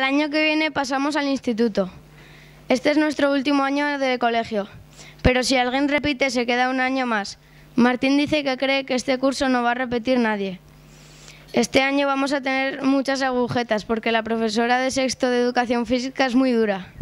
Al año que viene pasamos al instituto. Este es nuestro último año de colegio, pero si alguien repite se queda un año más. Martín dice que cree que este curso no va a repetir nadie. Este año vamos a tener muchas agujetas porque la profesora de sexto de educación física es muy dura.